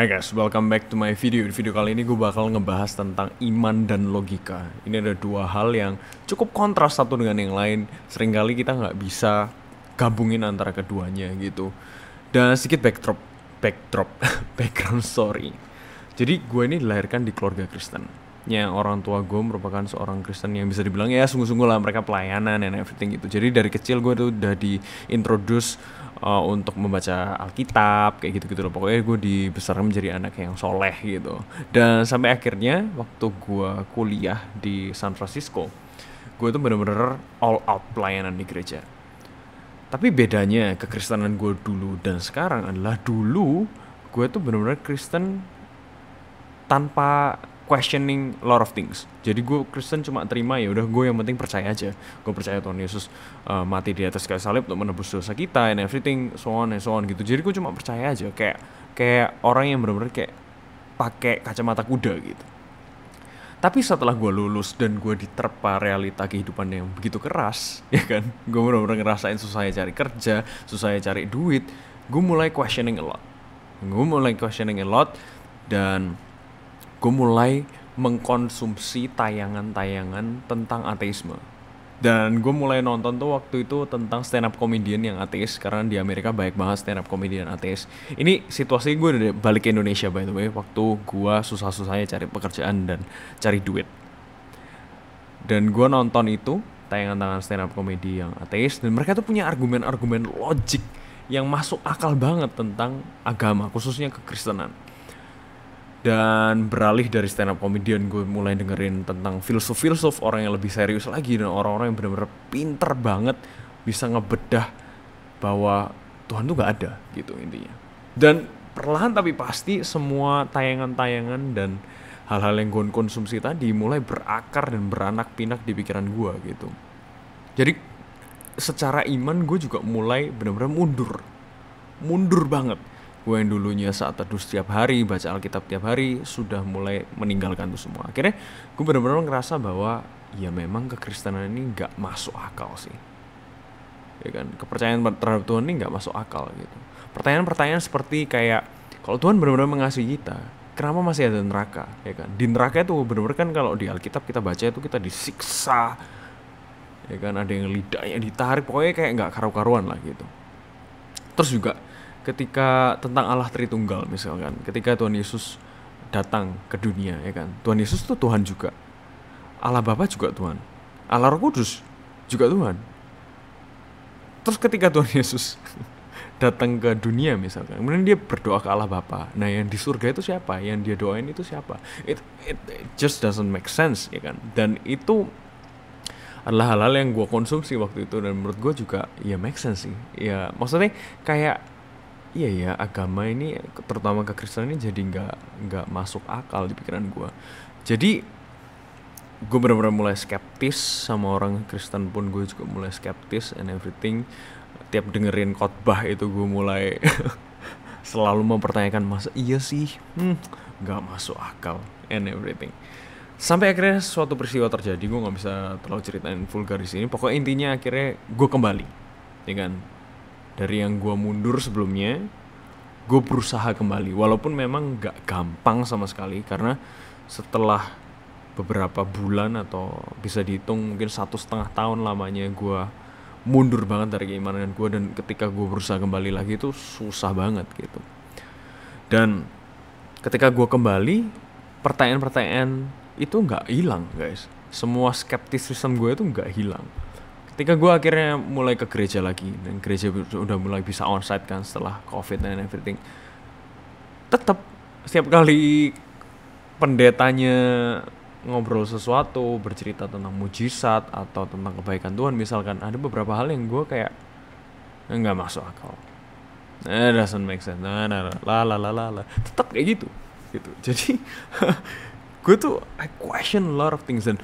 Hai guys, welcome back to my video. Di video kali ini gue bakal ngebahas tentang iman dan logika. Ini ada dua hal yang cukup kontras satu dengan yang lain. Seringkali kita nggak bisa gabungin antara keduanya gitu. Dan sedikit backdrop, backdrop, background story. Jadi gue ini dilahirkan di keluarga Kristen. Ya, orang tua gue merupakan seorang Kristen yang bisa dibilang ya sungguh-sungguh lah mereka pelayanan and everything gitu. Jadi dari kecil gue tuh udah di introduce uh, untuk membaca Alkitab kayak gitu-gitu loh pokoknya gue dibesarkan menjadi anak yang soleh gitu dan sampai akhirnya waktu gue kuliah di San Francisco gue tuh bener-bener all out pelayanan di gereja tapi bedanya kekristenan gue dulu dan sekarang adalah dulu gue tuh bener-bener Kristen tanpa questioning a lot of things. Jadi gue Kristen cuma terima ya udah gue yang penting percaya aja. Gue percaya Tuhan Yesus uh, mati di atas kayu salib untuk menebus dosa kita and everything so on and so on gitu. Jadi gue cuma percaya aja kayak kayak orang yang benar-benar kayak pakai kacamata kuda gitu. Tapi setelah gue lulus dan gue diterpa realita kehidupan yang begitu keras, ya kan, gue benar-benar ngerasain susahnya cari kerja, susahnya cari duit, gue mulai questioning a lot. Gue mulai questioning a lot dan gue mulai mengkonsumsi tayangan-tayangan tentang ateisme dan gue mulai nonton tuh waktu itu tentang stand up comedian yang ateis karena di Amerika banyak banget stand up comedian ateis ini situasi gue udah balik ke Indonesia by the way waktu gue susah-susahnya cari pekerjaan dan cari duit dan gue nonton itu tayangan-tayangan stand up comedy yang ateis dan mereka tuh punya argumen-argumen logik yang masuk akal banget tentang agama khususnya kekristenan dan beralih dari stand up comedian gue mulai dengerin tentang filsuf-filsuf orang yang lebih serius lagi dan orang-orang yang benar-benar pinter banget bisa ngebedah bahwa Tuhan tuh gak ada gitu intinya dan perlahan tapi pasti semua tayangan-tayangan dan hal-hal yang gue konsumsi tadi mulai berakar dan beranak pinak di pikiran gue gitu jadi secara iman gue juga mulai benar-benar mundur mundur banget gue yang dulunya saat teduh setiap hari baca Alkitab tiap hari sudah mulai meninggalkan itu semua akhirnya gue benar-benar ngerasa bahwa ya memang kekristenan ini nggak masuk akal sih ya kan kepercayaan terhadap Tuhan ini nggak masuk akal gitu pertanyaan-pertanyaan seperti kayak kalau Tuhan benar-benar mengasihi kita kenapa masih ada neraka ya kan di neraka itu benar-benar kan kalau di Alkitab kita baca itu kita disiksa ya kan ada yang lidahnya ditarik pokoknya kayak nggak karu-karuan lah gitu terus juga ketika tentang Allah Tritunggal misalkan ketika Tuhan Yesus datang ke dunia ya kan Tuhan Yesus tuh Tuhan juga Allah Bapa juga Tuhan Allah Roh Kudus juga Tuhan terus ketika Tuhan Yesus datang ke dunia misalkan kemudian dia berdoa ke Allah Bapa nah yang di surga itu siapa yang dia doain itu siapa it, it, it just doesn't make sense ya kan dan itu adalah hal-hal yang gue konsumsi waktu itu dan menurut gue juga ya make sense sih ya maksudnya kayak iya ya agama ini terutama Kristen ini jadi nggak nggak masuk akal di pikiran gue jadi gue benar-benar mulai skeptis sama orang Kristen pun gue juga mulai skeptis and everything tiap dengerin khotbah itu gue mulai selalu mempertanyakan masa iya sih hmm, masuk akal and everything sampai akhirnya suatu peristiwa terjadi gue nggak bisa terlalu ceritain vulgar di sini pokoknya intinya akhirnya gue kembali dengan ya dari yang gue mundur sebelumnya gue berusaha kembali walaupun memang gak gampang sama sekali karena setelah beberapa bulan atau bisa dihitung mungkin satu setengah tahun lamanya gue mundur banget dari keimanan gue dan ketika gue berusaha kembali lagi itu susah banget gitu dan ketika gue kembali pertanyaan-pertanyaan itu nggak hilang guys semua skeptisisme gue itu nggak hilang ketika gue akhirnya mulai ke gereja lagi dan gereja udah mulai bisa onsite kan setelah covid dan everything tetap setiap kali pendetanya ngobrol sesuatu bercerita tentang mujizat atau tentang kebaikan Tuhan misalkan ada beberapa hal yang gue kayak nggak masuk akal eh doesn't make sense. Nah, nah, nah, la la la la. Tetap kayak gitu. Gitu. Jadi gue tuh I question a lot of things dan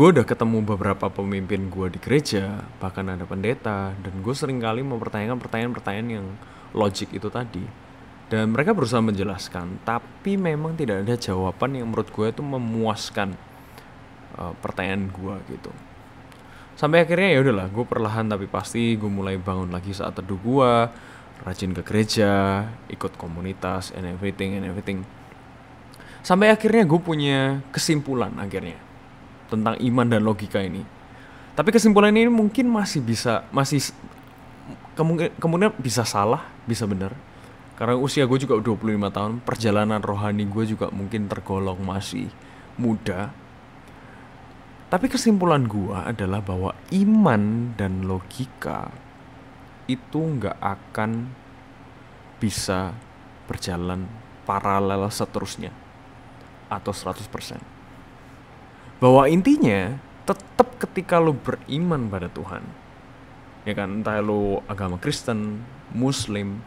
Gue udah ketemu beberapa pemimpin gue di gereja, bahkan ada pendeta, dan gue sering kali mempertanyakan pertanyaan-pertanyaan yang logik itu tadi. Dan mereka berusaha menjelaskan, tapi memang tidak ada jawaban yang menurut gue itu memuaskan uh, pertanyaan gue gitu. Sampai akhirnya ya udahlah, gue perlahan tapi pasti gue mulai bangun lagi saat teduh gue, rajin ke gereja, ikut komunitas, and everything, and everything. Sampai akhirnya gue punya kesimpulan akhirnya tentang iman dan logika ini. Tapi kesimpulan ini mungkin masih bisa masih kemudian bisa salah, bisa benar. Karena usia gue juga 25 tahun, perjalanan rohani gue juga mungkin tergolong masih muda. Tapi kesimpulan gue adalah bahwa iman dan logika itu nggak akan bisa berjalan paralel seterusnya atau 100% bahwa intinya tetap ketika lo beriman pada Tuhan ya kan entah lo agama Kristen Muslim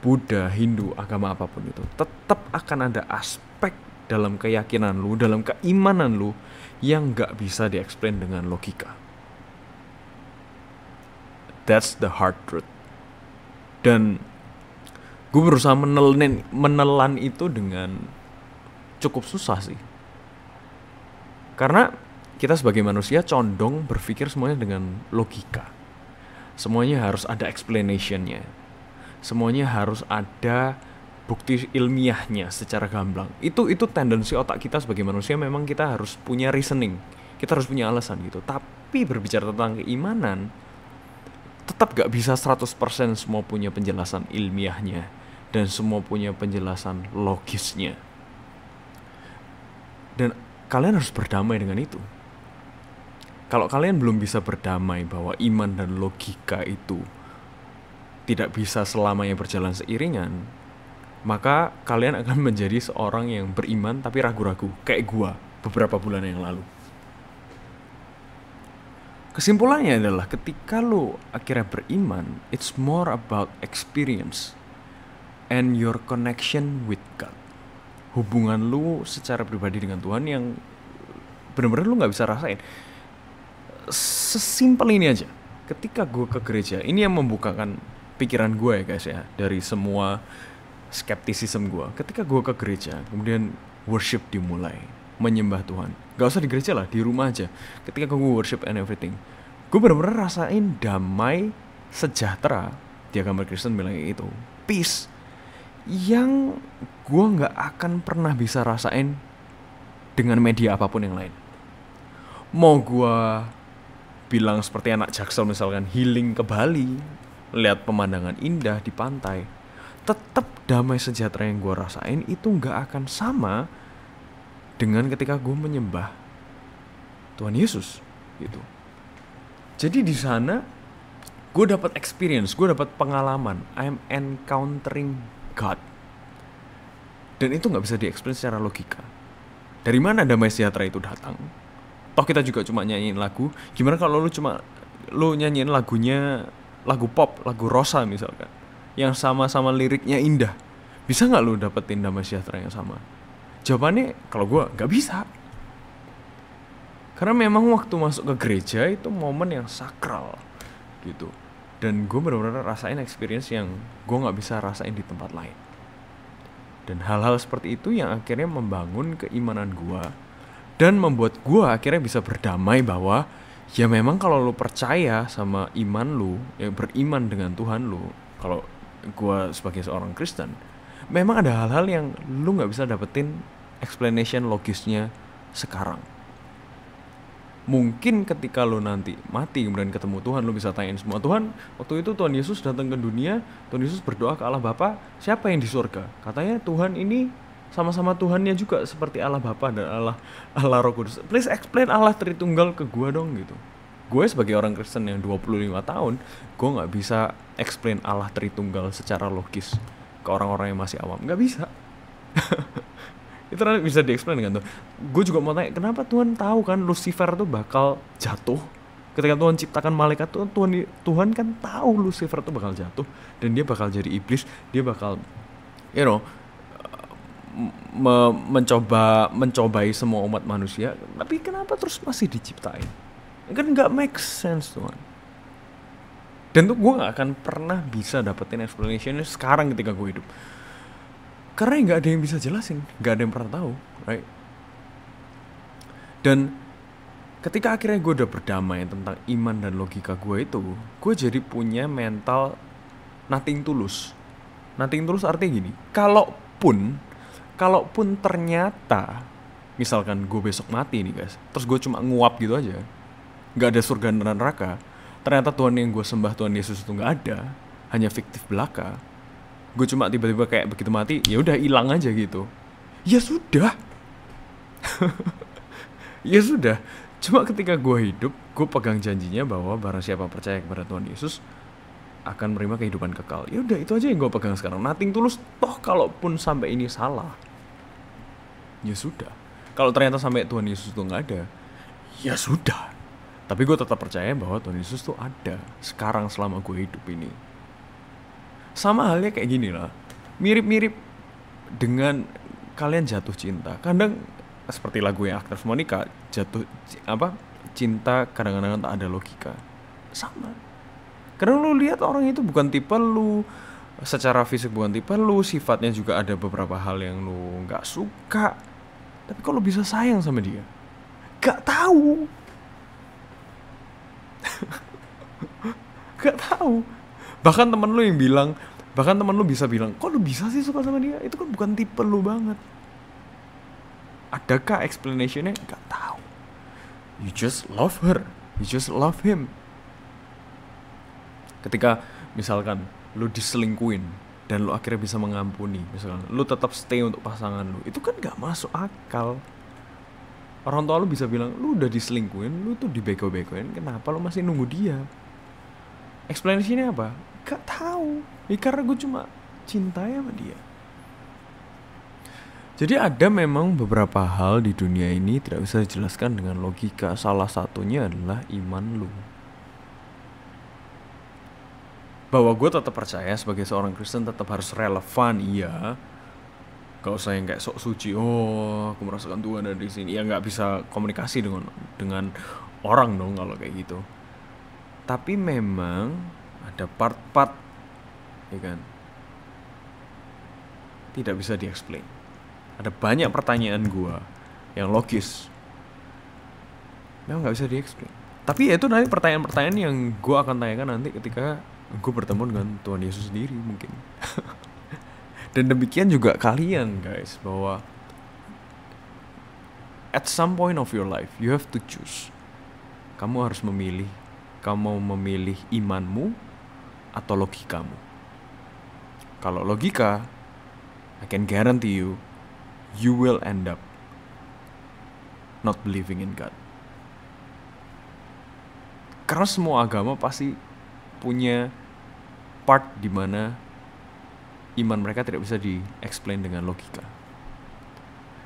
Buddha Hindu agama apapun itu tetap akan ada aspek dalam keyakinan lo dalam keimanan lo yang nggak bisa dieksplain dengan logika that's the hard truth dan gue berusaha menelan menelan itu dengan cukup susah sih karena kita sebagai manusia condong berpikir semuanya dengan logika. Semuanya harus ada explanationnya. Semuanya harus ada bukti ilmiahnya secara gamblang. Itu itu tendensi otak kita sebagai manusia memang kita harus punya reasoning. Kita harus punya alasan gitu. Tapi berbicara tentang keimanan tetap gak bisa 100% semua punya penjelasan ilmiahnya dan semua punya penjelasan logisnya. Dan kalian harus berdamai dengan itu. Kalau kalian belum bisa berdamai bahwa iman dan logika itu tidak bisa selamanya berjalan seiringan, maka kalian akan menjadi seorang yang beriman tapi ragu-ragu, kayak gua beberapa bulan yang lalu. Kesimpulannya adalah ketika lo akhirnya beriman, it's more about experience and your connection with God hubungan lu secara pribadi dengan Tuhan yang bener-bener lu nggak bisa rasain sesimpel ini aja ketika gue ke gereja ini yang membukakan pikiran gue ya guys ya dari semua skeptisism gue ketika gue ke gereja kemudian worship dimulai menyembah Tuhan gak usah di gereja lah di rumah aja ketika gue worship and everything gue bener-bener rasain damai sejahtera di agama Kristen bilang itu peace yang gue nggak akan pernah bisa rasain dengan media apapun yang lain. Mau gue bilang seperti anak jaksel misalkan healing ke Bali, lihat pemandangan indah di pantai, tetap damai sejahtera yang gue rasain itu nggak akan sama dengan ketika gue menyembah Tuhan Yesus gitu. Jadi di sana gue dapat experience, gue dapat pengalaman. I'm encountering God. Dan itu nggak bisa dieksplain secara logika. Dari mana damai sejahtera itu datang? Toh kita juga cuma nyanyiin lagu. Gimana kalau lu cuma lu nyanyiin lagunya lagu pop, lagu Rosa misalkan, yang sama-sama liriknya indah, bisa nggak lu dapetin damai sejahtera yang sama? Jawabannya kalau gue nggak bisa. Karena memang waktu masuk ke gereja itu momen yang sakral gitu dan gue benar-benar rasain experience yang gue nggak bisa rasain di tempat lain dan hal-hal seperti itu yang akhirnya membangun keimanan gue dan membuat gue akhirnya bisa berdamai bahwa ya memang kalau lo percaya sama iman lo yang beriman dengan Tuhan lo kalau gue sebagai seorang Kristen memang ada hal-hal yang lo nggak bisa dapetin explanation logisnya sekarang mungkin ketika lo nanti mati kemudian ketemu Tuhan lo bisa tanyain semua Tuhan waktu itu Tuhan Yesus datang ke dunia Tuhan Yesus berdoa ke Allah Bapa siapa yang di surga katanya Tuhan ini sama-sama Tuhannya juga seperti Allah Bapa dan Allah Allah Roh Kudus please explain Allah Tritunggal ke gue dong gitu gue sebagai orang Kristen yang 25 tahun gue nggak bisa explain Allah Tritunggal secara logis ke orang-orang yang masih awam nggak bisa itu nanti bisa diexplain kan tuh gue juga mau tanya kenapa Tuhan tahu kan Lucifer tuh bakal jatuh ketika Tuhan ciptakan malaikat tuh Tuhan Tuhan kan tahu Lucifer tuh bakal jatuh dan dia bakal jadi iblis dia bakal you know me mencoba mencobai semua umat manusia tapi kenapa terus masih diciptain kan nggak make sense Tuhan dan tuh gue gak akan pernah bisa dapetin explanationnya sekarang ketika gue hidup karena nggak ada yang bisa jelasin nggak ada yang pernah tahu right dan ketika akhirnya gue udah berdamai tentang iman dan logika gue itu gue jadi punya mental nothing tulus nothing tulus artinya gini kalaupun kalaupun ternyata misalkan gue besok mati nih guys terus gue cuma nguap gitu aja nggak ada surga dan neraka ternyata Tuhan yang gue sembah Tuhan Yesus itu nggak ada hanya fiktif belaka gue cuma tiba-tiba kayak begitu mati ya udah hilang aja gitu ya sudah ya sudah cuma ketika gue hidup gue pegang janjinya bahwa barang siapa percaya kepada Tuhan Yesus akan menerima kehidupan kekal ya udah itu aja yang gue pegang sekarang nating tulus toh kalaupun sampai ini salah ya sudah kalau ternyata sampai Tuhan Yesus tuh nggak ada ya sudah tapi gue tetap percaya bahwa Tuhan Yesus tuh ada sekarang selama gue hidup ini sama halnya kayak gini lah mirip-mirip dengan kalian jatuh cinta kadang seperti lagu yang aktris Monica jatuh apa cinta kadang-kadang tak ada logika sama karena lu lihat orang itu bukan tipe lu secara fisik bukan tipe lu sifatnya juga ada beberapa hal yang lu nggak suka tapi kalau bisa sayang sama dia gak tahu gak tahu bahkan temen lu yang bilang bahkan temen lu bisa bilang kok lu bisa sih suka sama dia itu kan bukan tipe lu banget adakah explanationnya nggak tahu you just love her you just love him ketika misalkan lu diselingkuin dan lu akhirnya bisa mengampuni misalkan lu tetap stay untuk pasangan lu itu kan gak masuk akal orang tua lu bisa bilang lu udah diselingkuin lu tuh dibego-begoin kenapa lu masih nunggu dia explanation apa gak tahu ya karena gue cuma cinta ya sama dia jadi ada memang beberapa hal di dunia ini tidak bisa dijelaskan dengan logika. Salah satunya adalah iman lu. Bahwa gue tetap percaya sebagai seorang Kristen tetap harus relevan, iya. Gak saya yang kayak sok suci, oh aku merasakan Tuhan ada di sini. Ya nggak bisa komunikasi dengan dengan orang dong kalau kayak gitu. Tapi memang ada part-part ya kan tidak bisa diexplain ada banyak pertanyaan gua yang logis memang nggak bisa diexplain tapi ya itu nanti pertanyaan-pertanyaan yang gua akan tanyakan nanti ketika gue bertemu dengan Tuhan Yesus sendiri mungkin dan demikian juga kalian guys bahwa at some point of your life you have to choose kamu harus memilih kamu memilih imanmu atau logikamu. Kalau logika, I can guarantee you, you will end up not believing in God. Karena semua agama pasti punya part di mana iman mereka tidak bisa di-explain dengan logika.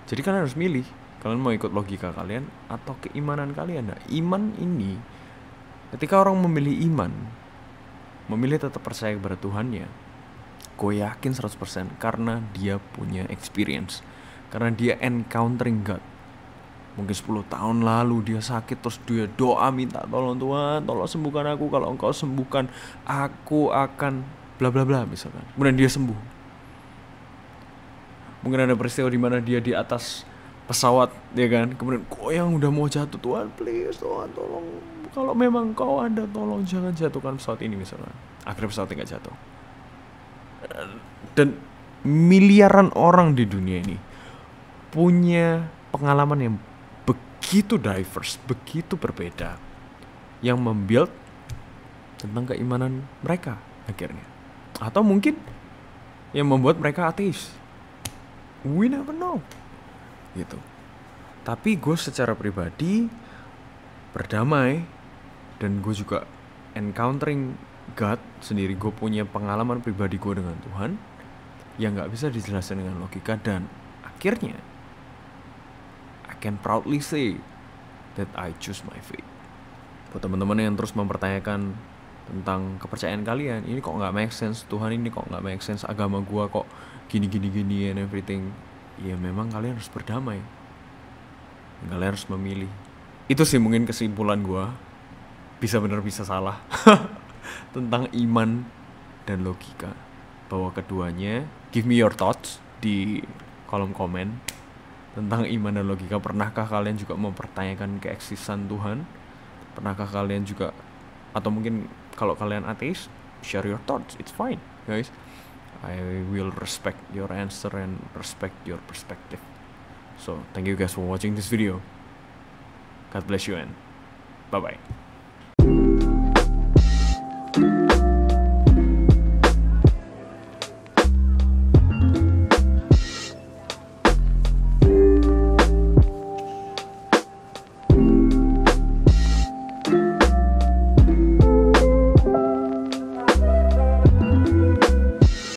Jadi kalian harus milih, kalian mau ikut logika kalian atau keimanan kalian. Nah, iman ini ketika orang memilih iman, memilih tetap percaya kepada Tuhan ya. gue yakin 100% karena dia punya experience. Karena dia encountering God. Mungkin 10 tahun lalu dia sakit terus dia doa minta tolong Tuhan, tolong sembuhkan aku. Kalau engkau sembuhkan aku akan bla bla bla misalkan. Kemudian dia sembuh. Mungkin ada peristiwa di mana dia di atas pesawat ya kan kemudian yang udah mau jatuh Tuhan please Tuhan tolong kalau memang kau ada tolong jangan jatuhkan pesawat ini misalnya akhirnya pesawat nggak jatuh dan miliaran orang di dunia ini punya pengalaman yang begitu diverse, begitu berbeda yang membuild tentang keimanan mereka akhirnya. Atau mungkin yang membuat mereka ateis. We never know. Gitu. Tapi gue secara pribadi berdamai dan gue juga encountering God sendiri gue punya pengalaman pribadi gue dengan Tuhan yang nggak bisa dijelaskan dengan logika dan akhirnya I can proudly say that I choose my faith buat teman-teman yang terus mempertanyakan tentang kepercayaan kalian ini kok nggak make sense Tuhan ini kok nggak make sense agama gue kok gini gini gini and everything ya memang kalian harus berdamai kalian harus memilih itu sih mungkin kesimpulan gue bisa benar bisa salah tentang iman dan logika bahwa keduanya give me your thoughts di kolom komen tentang iman dan logika pernahkah kalian juga mempertanyakan keeksisan Tuhan pernahkah kalian juga atau mungkin kalau kalian ateis share your thoughts it's fine guys I will respect your answer and respect your perspective so thank you guys for watching this video God bless you and bye bye